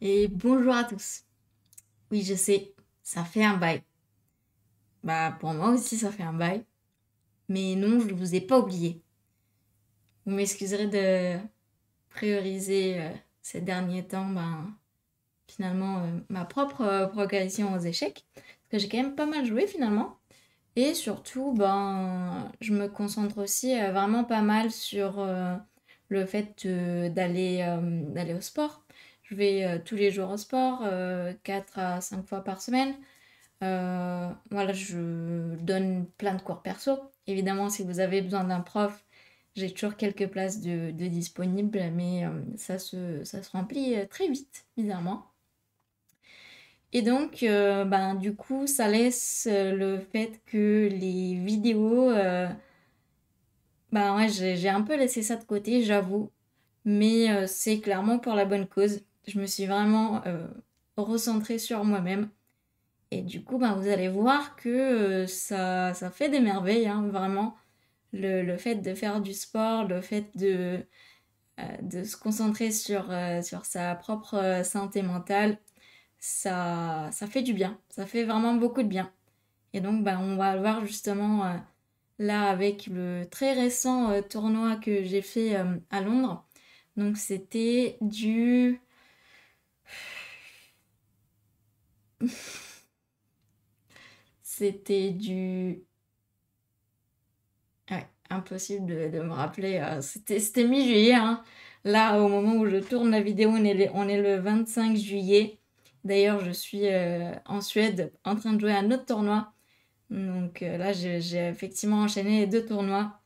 et bonjour à tous. Oui, je sais, ça fait un bail. Bah, pour moi aussi, ça fait un bail. Mais non, je ne vous ai pas oublié. Vous m'excuserez de prioriser euh, ces derniers temps, ben, finalement, euh, ma propre euh, progression aux échecs. Parce que j'ai quand même pas mal joué finalement. Et surtout, ben, je me concentre aussi vraiment pas mal sur le fait d'aller au sport je vais euh, tous les jours au sport, 4 euh, à 5 fois par semaine. Euh, voilà, je donne plein de cours perso. Évidemment, si vous avez besoin d'un prof, j'ai toujours quelques places de, disponibles, mais ça, se, ça se remplit très vite, bizarrement. Et donc, ben, du coup, ça laisse le fait que les vidéos, ben ouais, j'ai un peu laissé ça de côté, j'avoue. Mais c'est clairement pour la bonne cause je me suis vraiment euh, recentrée sur moi-même. Et du coup, bah, vous allez voir que euh, ça, ça, fait des merveilles, hein, vraiment. Le, fait de faire du sport, le fait de, euh, de se concentrer sur, sur sa propre santé mentale, ça, ça fait du bien. Ça fait vraiment beaucoup de bien. Et donc, ben, on va le voir justement là avec le très récent tournoi que j'ai fait à Londres. Donc, c'était du c'était du... impossible de, me rappeler. Euh, c'était mi-juillet. Hein. Là, au moment où je tourne la vidéo, on est, on est le 25 juillet. D'ailleurs, je suis euh, en Suède en train de jouer à un autre tournoi. Donc euh, là, j'ai effectivement enchaîné les deux tournois.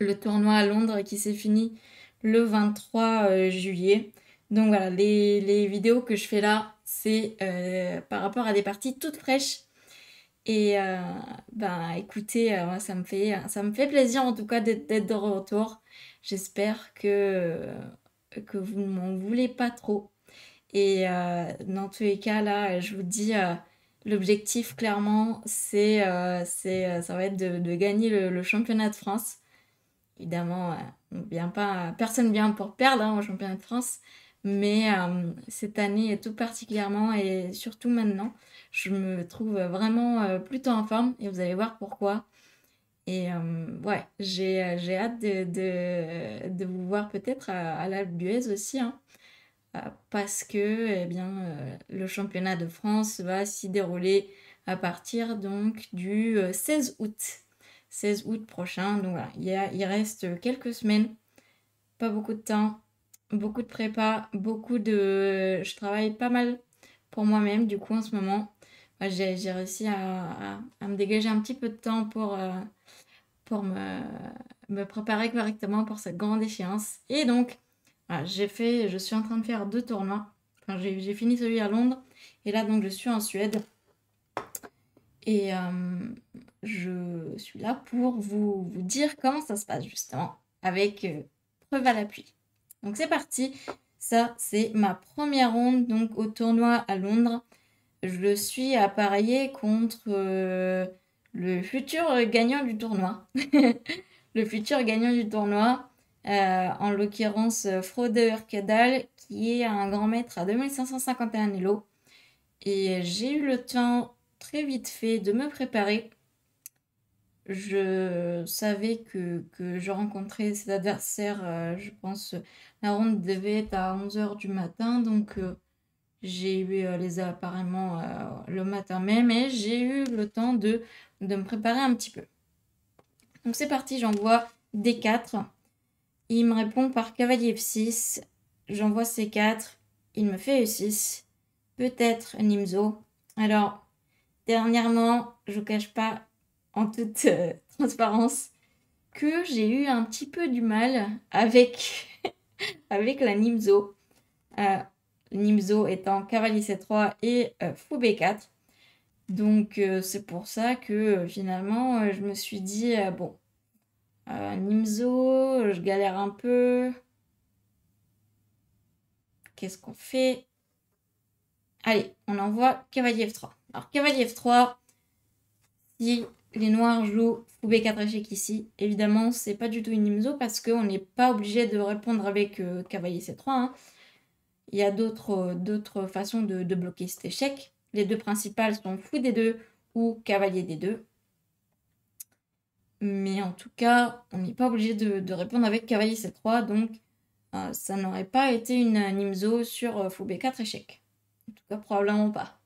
Le tournoi à Londres qui s'est fini le 23 juillet donc voilà, les, vidéos que je fais là, c'est euh, par rapport à des parties toutes fraîches. Et bah écoutez, euh, ça, me fait, plaisir en tout cas d'être de retour. J'espère que, vous ne m'en voulez pas trop. Et dans tous les cas, là, je vous dis, l'objectif clairement, c'est, ça va être de, gagner le, championnat de France. Évidemment, on pas, personne ne vient pour perdre hein, au championnat de France. Mais euh, cette année et tout particulièrement et surtout maintenant, je me trouve vraiment euh, plutôt en forme et vous allez voir pourquoi. Et euh, ouais, j'ai hâte de, de, vous voir peut-être à, à aussi. Hein. parce que eh bien, le championnat de France va s'y dérouler à partir donc du 16 août. 16 août prochain. Donc voilà, il, il reste quelques semaines, pas beaucoup de temps beaucoup de prépa, beaucoup de... Je travaille pas mal pour moi-même, du coup, en ce moment. j'ai, réussi à, me dégager un petit peu de temps pour, euh, pour me, me préparer correctement pour cette grande échéance. Et donc, j'ai fait, je suis en train de faire deux tournois. j'ai, j'ai fini celui à Londres et là, donc, je suis en Suède. Et euh, je suis là pour vous, vous, dire comment ça se passe justement avec euh, preuve à l'appui. Donc c'est parti. Ça, c'est ma première ronde donc au tournoi à Londres. Je suis à contre euh, le futur gagnant du tournoi. le futur gagnant du tournoi, euh, en l'occurrence Frode Cadal, qui est un grand maître à 2551 Elo. Et j'ai eu le temps très vite fait de me préparer. Je savais que, je rencontrais cet adversaire, euh, je pense, la ronde devait être à 11h du matin, donc euh, j'ai eu euh, les apparemment euh, le matin même et j'ai eu le temps de, de, me préparer un petit peu. Donc c'est parti, j'envoie D4. Il me répond par cavalier F6. J'envoie C4. Il me fait E6. Peut-être Nimzo. Alors, dernièrement, je ne cache pas en toute transparence que j'ai eu un petit peu du mal avec avec la Nimzo. Euh, Nimzo étant cavalier C3 et euh, fou B4. Donc euh, c'est pour ça que finalement je me suis dit, bon, Nimzo, je galère un peu. Qu'est-ce qu'on fait Allez, on envoie cavalier F3. Alors cavalier F3, si les Noirs jouent b 4 échec ici. Évidemment, c'est pas du tout une nimzo parce qu'on n'est pas obligé de répondre avec euh, cavalier C3. Hein. Il y a d'autres euh, façons de, bloquer cet échec. Les deux principales sont fou D2 ou cavalier D2. Mais en tout cas, on n'est pas obligé de, répondre avec cavalier C3, donc euh, ça n'aurait pas été une, nimzo sur fou b 4 échec. En tout cas, probablement pas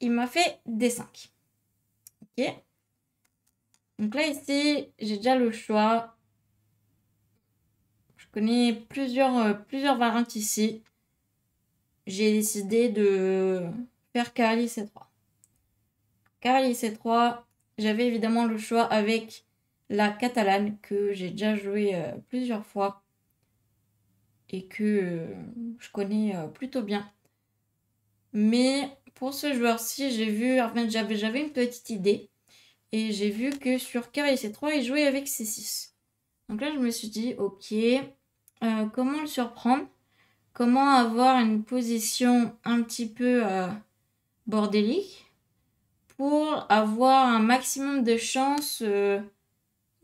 il m'a fait D5. Ok. Donc là, ici, j'ai déjà le choix. Je connais plusieurs, euh, plusieurs variantes ici. J'ai décidé de faire cavalier C3. Cavalier C3, j'avais évidemment le choix avec la catalane que j'ai déjà joué euh, plusieurs fois et que euh, je connais plutôt bien. Mais pour ce joueur-ci, j'ai vu, j'avais une petite idée. Et j'ai vu que sur et C3, il jouait avec C6. Donc là, je me suis dit, ok, euh, comment le surprendre Comment avoir une position un petit peu euh, bordélique pour avoir un maximum de chances euh,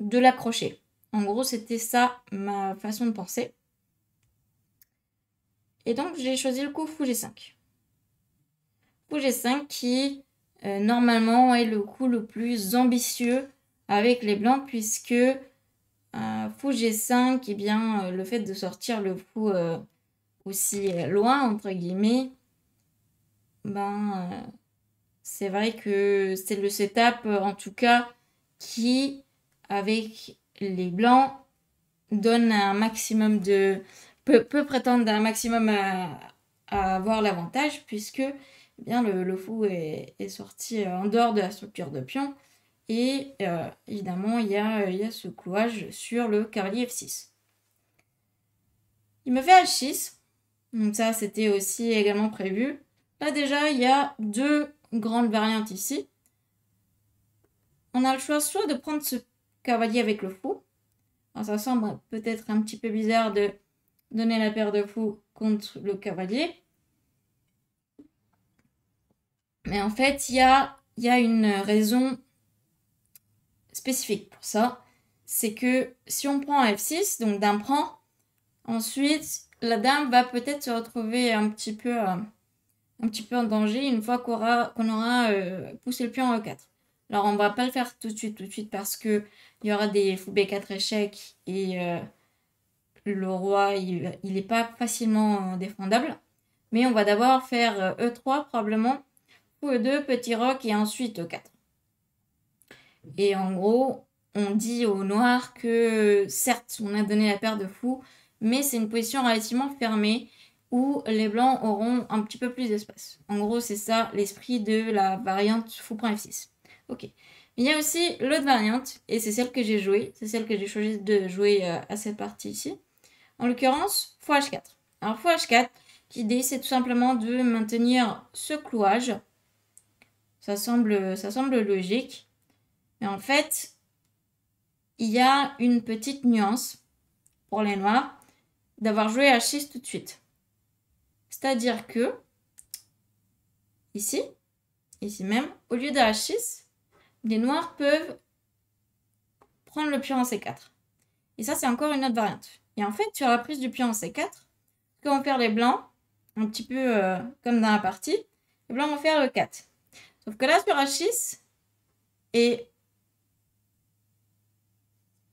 de l'accrocher En gros, c'était ça ma façon de penser. Et donc, j'ai choisi le coup fou G5 g 5 qui euh, normalement est le coup le plus ambitieux avec les blancs puisque euh, fou G5, et eh bien, euh, le fait de sortir le fou euh, aussi loin, entre guillemets, ben, c'est vrai que c'est le setup, en tout cas, qui, avec les blancs, donne un maximum de... peut, prétendre un maximum à avoir l'avantage, puisque eh bien, le, fou est, sorti euh, en dehors de la structure de pion. Et euh, évidemment, il y, a, ce clouage sur le cavalier F6. Il me fait H6. Donc ça, c'était aussi également prévu. Là déjà, il y a deux grandes variantes ici. On a le choix soit de prendre ce cavalier avec le fou. ça semble peut-être un petit peu bizarre de donner la paire de fous contre le cavalier. Mais en fait, il y a, y une raison spécifique pour ça. C'est que si on prend F6, donc d'un prend, ensuite la dame va peut-être se retrouver un petit peu, euh, un petit peu en danger une fois qu'on aura, aura euh, poussé le pion en E4. Alors on va pas le faire tout de suite, tout de suite, parce que il y aura des fou B4 échecs et euh, le roi, il n'est pas facilement défendable. Mais on va d'abord faire E3 e probablement 2, petit rock et ensuite 4. Et en gros, on dit au noir que certes, on a donné la paire de fou, mais c'est une position relativement fermée où les blancs auront un petit peu plus d'espace. En gros, c'est ça l'esprit de la variante fouf 6 Ok. Il y a aussi l'autre variante, et c'est celle que j'ai jouée, c'est celle que j'ai choisi de jouer euh, à cette partie ici. En l'occurrence, Fou h4. Alors, Fou h4, l'idée c'est tout simplement de maintenir ce clouage ça semble, ça semble logique. Mais en fait, il y a une petite nuance pour les noirs d'avoir joué h 6 tout de suite. C'est-à-dire que, ici, ici même, au lieu de 6 les noirs peuvent prendre le pion en C4. Et ça, c'est encore une autre variante. Et en fait, tu la prise du pion en C4, que on faire les blancs, un petit peu euh, comme dans la partie, les blancs vont faire le 4. Sauf que là, sur H6, et.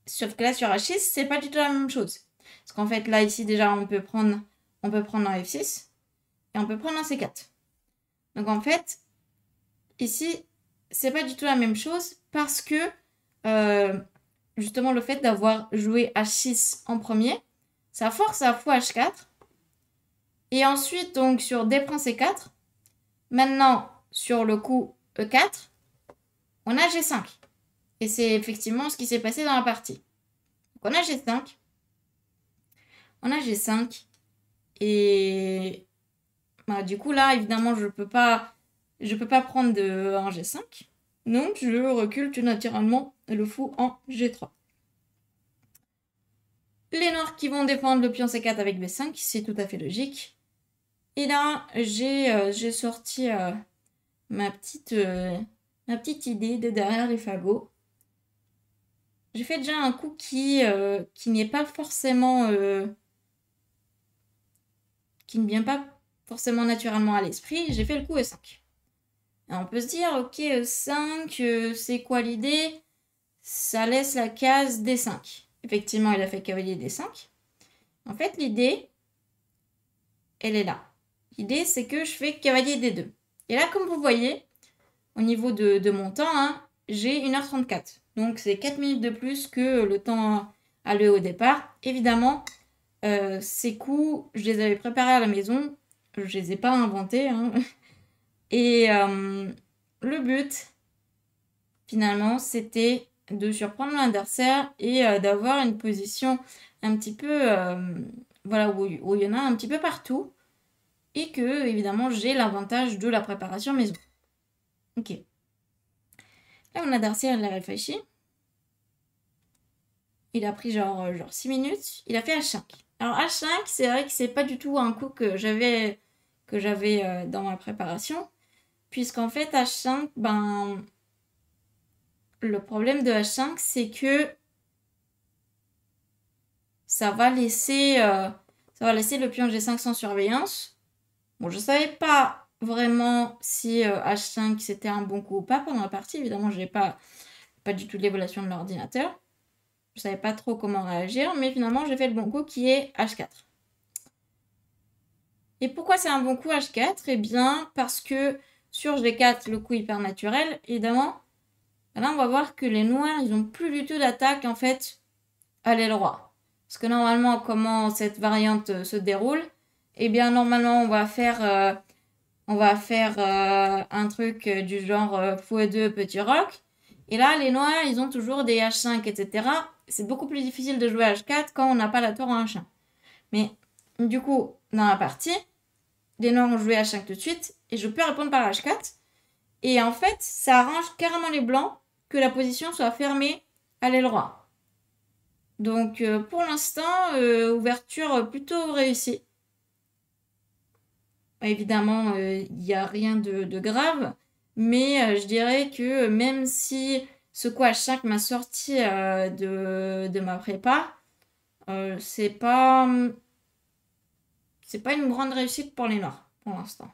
sur H6, c'est pas du tout la même chose. Parce qu'en fait, là, ici, déjà, on peut prendre, on peut prendre en F6 et on peut prendre un C4. Donc, en fait, ici, c'est pas du tout la même chose parce que euh, justement le fait d'avoir joué H6 en premier, ça force à fois H4. Et ensuite, donc sur D prend C4, maintenant sur le coup E4, on a G5. Et c'est effectivement ce qui s'est passé dans la partie. Donc on a G5. On a G5. Et bah, du coup là, évidemment, je ne peux, pas... Je peux pas prendre de G5. Donc je recule tout naturellement le fou en G3. Les noirs qui vont défendre le pion C4 avec B5, c'est tout à fait logique. Et là, j'ai euh, sorti... Euh, ma petite, euh, ma petite idée de derrière les fagots. J'ai fait déjà un coup euh, qui, n'est pas forcément. Euh, qui ne vient pas forcément naturellement à l'esprit. J'ai fait le coup E5. on peut se dire, ok, E5, c'est quoi l'idée Ça laisse la case D5. Effectivement, il a fait cavalier D5. En fait, l'idée, elle est là. L'idée, c'est que je fais cavalier D2. Et là, comme vous voyez, au niveau de, mon temps, hein, j'ai 1h34. Donc c'est 4 minutes de plus que le temps alloué au départ. Évidemment, euh, ces coups, je les avais préparés à la maison. Je ne les ai pas inventés. Hein. Et euh, le but, finalement, c'était de surprendre l'adversaire et euh, d'avoir une position un petit peu... voilà, où il y en a un petit peu partout et que évidemment j'ai l'avantage de la préparation maison. Ok. Là on a Darcy à la réfléchi. Il a pris genre, euh, genre 6 minutes. Il a fait H5. Alors H5, c'est vrai que c'est pas du tout un coup que j'avais que j'avais euh, dans ma préparation. Puisqu'en fait H5, ben le problème de H5, c'est que ça va laisser euh, ça va laisser le pion G5 sans surveillance. Bon, je savais pas vraiment si H5 euh, c'était un bon coup ou pas pendant la partie. Évidemment, je n'ai pas, pas du tout l'évolution de l'ordinateur. Je ne savais pas trop comment réagir, mais finalement, j'ai fait le bon coup qui est H4. Et pourquoi c'est un bon coup H4 Eh bien, parce que sur G4, le coup hyper naturel, évidemment, là, on va voir que les noirs, ils n'ont plus du tout d'attaque, en fait, à l'aile roi. Parce que normalement, comment cette variante euh, se déroule, et eh bien normalement on va faire euh, on va faire euh, un truc euh, du genre fouet x2 petit rock Et là les noirs ils ont toujours des h5 etc. C'est beaucoup plus difficile de jouer h4 quand on n'a pas la tour en h1. Mais du coup dans la partie les noirs ont joué h5 tout de suite et je peux répondre par h4. Et en fait ça arrange carrément les blancs que la position soit fermée à l'aile roi Donc pour l'instant ouverture plutôt réussie. Bah, évidemment, euh, il n'y a rien de, grave, mais euh, je dirais que même si ce quoi chaque m'a sorti euh, de, ma prépa, c'est pas mm, c'est pas une grande réussite pour les Noirs pour l'instant.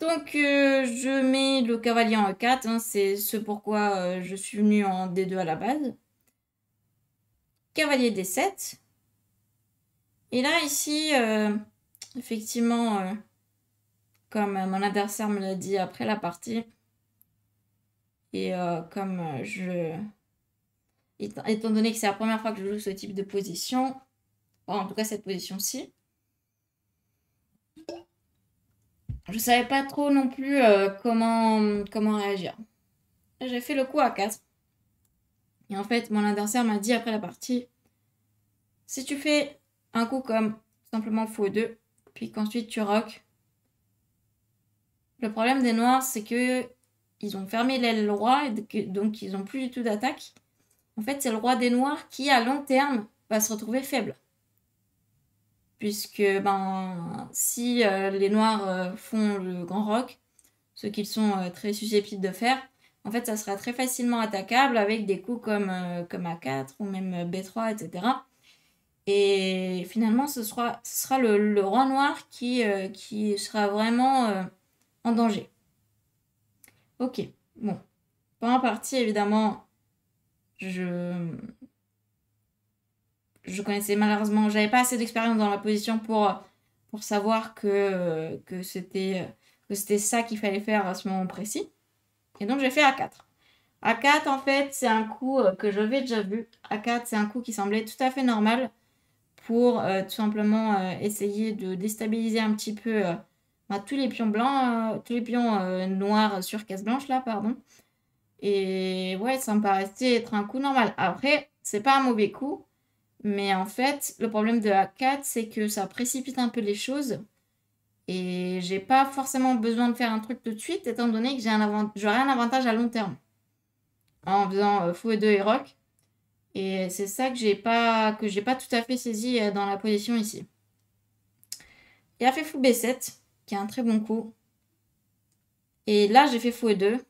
Donc je mets le cavalier en E4, hein, c'est ce pourquoi je suis venu en D2 à la base. Cavalier D7. Et là ici, effectivement, euh, comme euh, mon adversaire me l'a dit après la partie, et euh, comme je... Étant, donné que c'est la première fois que je joue ce type de position, en tout cas cette position-ci, je ne savais pas trop non plus comment, comment réagir. J'ai fait le coup à 4. Et en fait, mon adversaire m'a dit après la partie, si tu fais un coup comme simplement faux 2, puis qu'ensuite tu rock. Le problème des noirs, c'est que ils ont fermé l'aile roi, donc ils n'ont plus du tout d'attaque. En fait, c'est le roi des noirs qui, à long terme, va se retrouver faible. Puisque, ben, si euh, les noirs euh, font le grand rock, ce qu'ils sont euh, très susceptibles de faire, en fait, ça sera très facilement attaquable avec des coups comme, comme A4 ou même B3, etc. Et finalement, ce sera, le, roi noir qui, euh, sera vraiment euh, en danger. Ok, bon. Pendant partie, évidemment, je. connaissais malheureusement, j'avais pas assez d'expérience dans la position pour, pour savoir que, c'était c'était ça qu'il fallait faire à ce moment précis. Et donc j'ai fait A4. A4, en fait, c'est un coup euh, que j'avais déjà vu. A4, c'est un coup qui semblait tout à fait normal pour euh, tout simplement euh, essayer de déstabiliser un petit peu euh, ben, tous les pions blancs, tous les pions noirs sur case blanche là, pardon. Et ouais, ça me paraissait être un coup normal. Après, c'est pas un mauvais coup, mais en fait, le problème de A4, c'est que ça précipite un peu les choses. Et j'ai pas forcément besoin de faire un truc tout de suite, étant donné que j'aurai un, avantage à long terme. En faisant fou et 2 et rock, et c'est ça que j'ai pas que j'ai pas tout à fait saisi euh, dans la position ici. Il a fait fou B7, qui est un très bon coup. Et là, j'ai fait fou E2.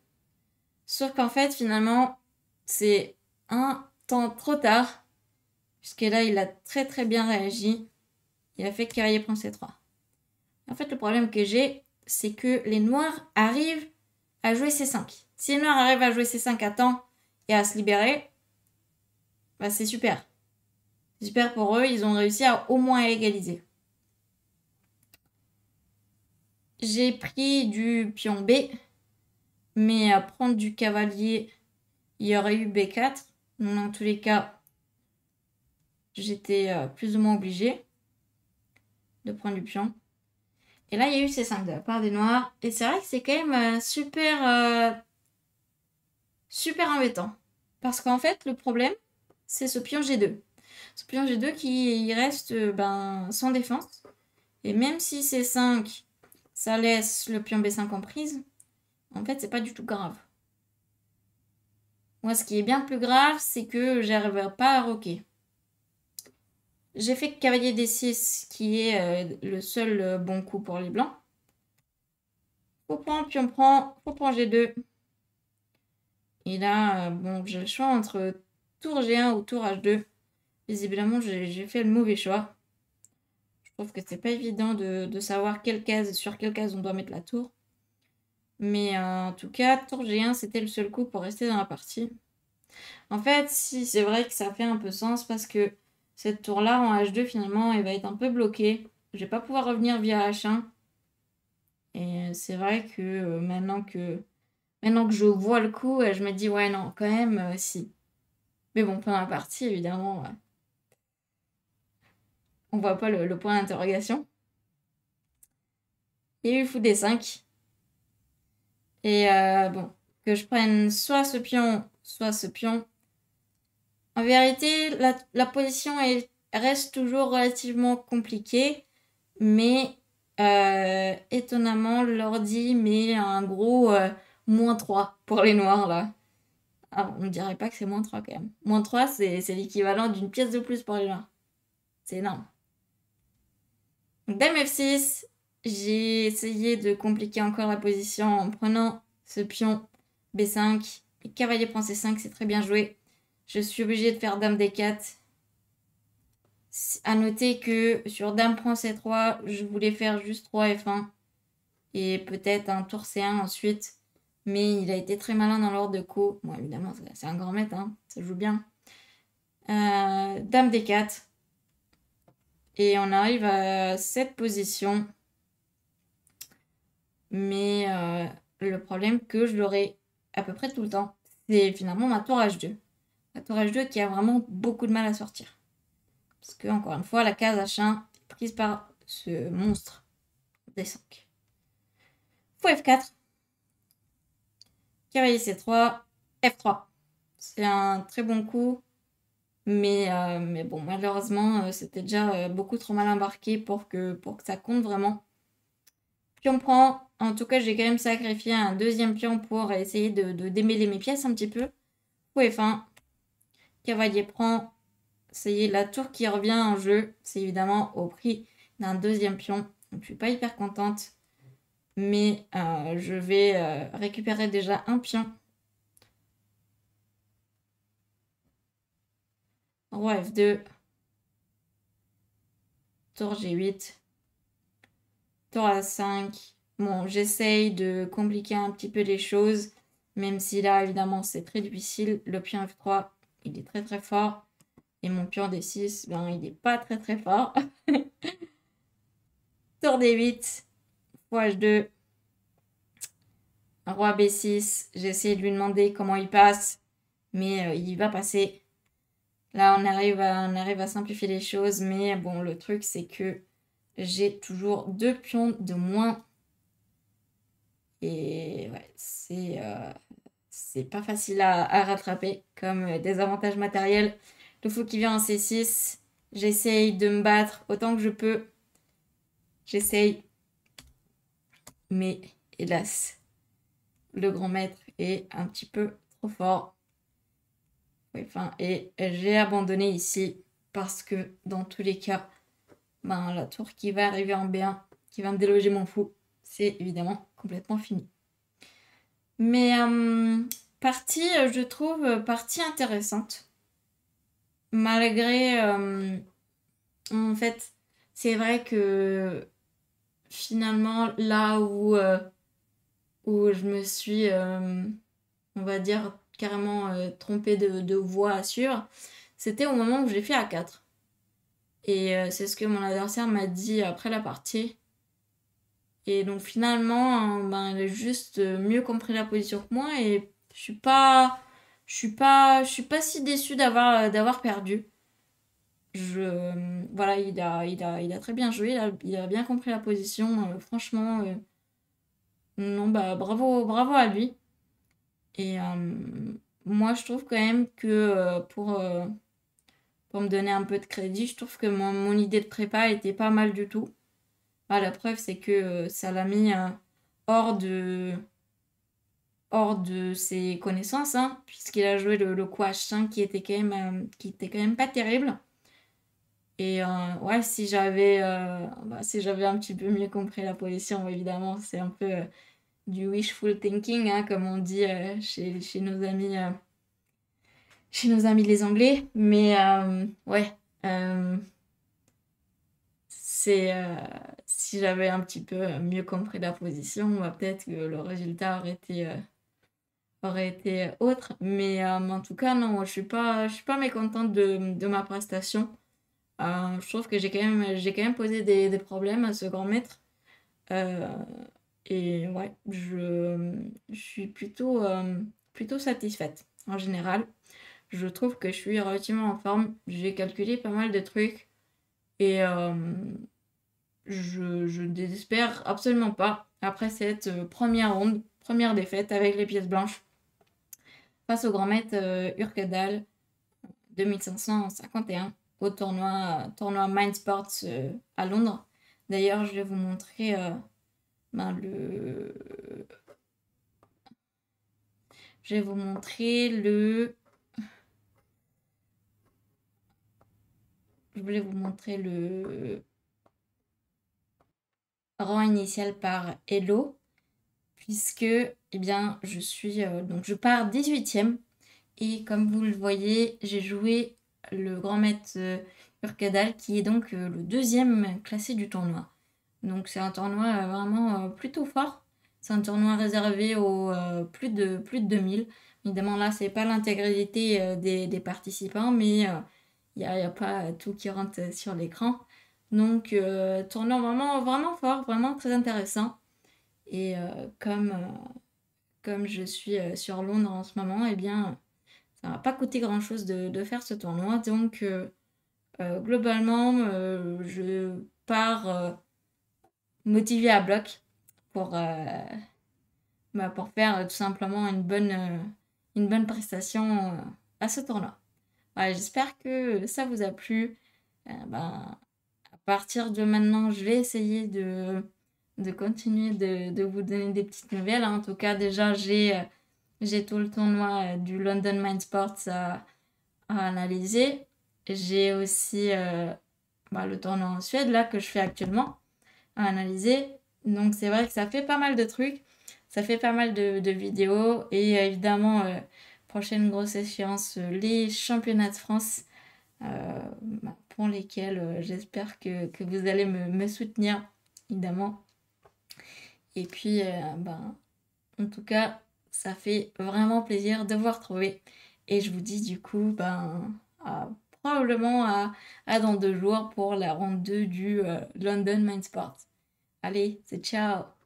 Sauf qu'en fait, finalement, c'est un temps trop tard. Puisque là, il a très très bien réagi. Il a fait carrier prend C3. En fait, le problème que j'ai, c'est que les noirs arrivent à jouer C5. Si les noirs arrivent à jouer C5 à temps et à se libérer, bah, c'est super. super pour eux, ils ont réussi à au moins égaliser. J'ai pris du pion B, mais à prendre du cavalier, il y aurait eu B4. dans tous les cas, j'étais euh, plus ou moins obligée de prendre du pion. Et là, il y a eu ces 5 de la part des noirs. Et c'est vrai que c'est quand même euh, super, euh, super embêtant. Parce qu'en fait, le problème, c'est ce pion G2. Ce pion G2 qui reste euh, ben, sans défense. Et même si c'est 5, ça laisse le pion B5 en prise, en fait, c'est pas du tout grave. Moi, ce qui est bien plus grave, c'est que j'arrive pas à roquer. J'ai fait cavalier D6, qui est euh, le seul euh, bon coup pour les blancs. Faut prendre, pion prend, faut prendre G2. Et là, bon, j'ai le choix entre tour G1 ou tour H2. Visiblement, j'ai fait le mauvais choix. Je trouve que c'est pas évident de, savoir quelle case, sur quelle case on doit mettre la tour. Mais euh, en tout cas, tour G1, c'était le seul coup pour rester dans la partie. En fait, si c'est vrai que ça fait un peu sens parce que cette tour-là en H2, finalement, elle va être un peu bloquée. Je vais pas pouvoir revenir via H1. Et c'est vrai que euh, maintenant que maintenant que je vois le coup, euh, je me dis ouais non, quand même si. Mais bon, pour ma partie, évidemment, on voit pas le, point d'interrogation. Il y des 5. Et euh, bon, que je prenne soit ce pion, soit ce pion. En vérité, la, position reste toujours relativement compliquée, mais euh, étonnamment, l'ordi met un gros euh, moins 3 pour les noirs là. Ah, on ne dirait pas que c'est moins 3 quand même. Moins 3, c'est l'équivalent d'une pièce de plus pour les gens C'est énorme. Dame F6, j'ai essayé de compliquer encore la position en prenant ce pion B5. Et cavalier prend C5, c'est très bien joué. Je suis obligée de faire Dame D4. À noter que sur Dame prend C3, je voulais faire juste 3 F1. Et peut-être un tour C1 ensuite mais il a été très malin dans l'ordre de coup. Bon, évidemment, c'est un grand maître, hein, ça joue bien. Euh, dame des 4. Et on arrive à cette position. Mais euh, le problème que je l'aurai à peu près tout le temps, c'est finalement ma tour H2. Ma tour H2 qui a vraiment beaucoup de mal à sortir. Parce que, encore une fois, la case H1 est prise par ce monstre des 5. Fou F4 cavalier C3, F3. C'est un très bon coup. Mais, euh, mais bon, malheureusement, euh, c'était déjà euh, beaucoup trop mal embarqué pour que, pour que ça compte vraiment. Pion prend. En tout cas, j'ai quand même sacrifié un deuxième pion pour essayer de, démêler mes pièces un petit peu. Coup F1. Cavalier prend. C'est la tour qui revient en jeu. C'est évidemment au prix d'un deuxième pion. je ne suis pas hyper contente. Mais euh, je vais euh, récupérer déjà un pion. Roi F2. Tour G8. Tour A5. Bon, j'essaye de compliquer un petit peu les choses. Même si là, évidemment, c'est très difficile. Le pion F3, il est très très fort. Et mon pion D6, ben, il n'est pas très très fort. Tour D8. Roi H2. Roi B6. J'ai de lui demander comment il passe. Mais euh, il va passer. Là, on arrive, à, on arrive à simplifier les choses. Mais bon, le truc, c'est que j'ai toujours deux pions de moins. Et ouais, c'est euh, pas facile à, rattraper comme désavantage matériel. Le fou qui vient en C6, j'essaye de me battre autant que je peux. J'essaye mais hélas, le grand maître est un petit peu trop fort. enfin, et j'ai abandonné ici parce que dans tous les cas, ben, la tour qui va arriver en B1, qui va me déloger mon fou, c'est évidemment complètement fini. Mais euh, partie, euh, je trouve, euh, partie intéressante. Malgré, en fait, c'est vrai que finalement là où, euh, où je me suis, euh, on va dire, carrément trompé euh, trompée de, de, voix à c'était au moment où j'ai fait à 4 Et c'est ce que mon adversaire m'a dit après la partie. Et donc finalement, ben, elle a juste mieux compris la position que moi et je suis pas, suis pas, pas si déçue d'avoir, d'avoir perdu je, voilà, il a, il, a, très bien joué, il a, bien compris la position. Euh, franchement, euh, non, bah, bravo, bravo à lui. Et euh, moi, je trouve quand même que pour, pour me donner un peu de crédit, je trouve que mon, idée de prépa était pas mal du tout. Bah, la preuve, c'est que ça l'a mis hors de hors de ses connaissances, hein, puisqu'il a joué le, le Quash 5 qui était quand même qui était quand même pas terrible. Et euh, ouais, si j'avais euh, bah, si j'avais un petit peu mieux compris la position, bah, évidemment, c'est un peu euh, du wishful thinking, hein, comme on dit chez, chez, nos amis, chez nos amis les Anglais. Mais ouais, c'est si j'avais un petit peu mieux compris la position, bah, peut-être que le résultat aurait été aurait été autre. Mais en tout cas, non, je suis pas je suis pas mécontente de, de ma prestation. Euh, je trouve que j'ai quand même, quand même posé des, problèmes à ce grand maître. Euh, et ouais, je, suis plutôt, euh, plutôt satisfaite en général. Je trouve que je suis relativement en forme. J'ai calculé pas mal de trucs. Et je, ne désespère absolument pas après cette première ronde, première défaite avec les pièces blanches face au grand maître Urkadal 2551 au tournoi, tournoi Mind Sports euh, à Londres. D'ailleurs, je vais vous montrer euh, ben, le. Je vais vous montrer le. Je voulais vous montrer le rang initial par Hello, puisque eh bien, je suis. Euh, donc, je pars 18e. Et comme vous le voyez, j'ai joué le grand maître euh, Urkadal, qui est donc euh, le deuxième classé du tournoi. Donc c'est un tournoi euh, vraiment plutôt fort. C'est un tournoi réservé aux plus, de, plus de 2000. Évidemment, là, c'est pas l'intégralité des, participants, mais il n'y a, pas tout qui rentre sur l'écran. Donc, tournoi vraiment, vraiment fort, vraiment très intéressant. Et comme, comme je suis sur Londres en ce moment, eh bien, ça pas coûté grand-chose de, faire ce tournoi. Donc, euh, euh, globalement, euh, je pars motivé motivée à bloc pour, bah, pour faire tout simplement une bonne, une bonne prestation à ce tournoi. J'espère que ça vous a plu. Bah, à partir de maintenant, je vais essayer de, continuer de, vous donner des petites nouvelles. En tout cas, déjà, j'ai j'ai tout le tournoi euh, du London Mind Sports à, analyser. J'ai aussi euh, bah, le tournoi en Suède, là, que je fais actuellement, à analyser. Donc c'est vrai que ça fait pas mal de trucs, ça fait pas mal de, vidéos et euh, évidemment, prochaine grosse échéance, les championnats de France, bah, pour lesquels j'espère que, que, vous allez me, soutenir, évidemment. Et puis, bah, en tout cas, ça fait vraiment plaisir de vous retrouver. Et je vous dis du coup, ben, à, probablement à, dans deux jours pour la ronde 2 du euh, London Mind Sport. Allez, c'est ciao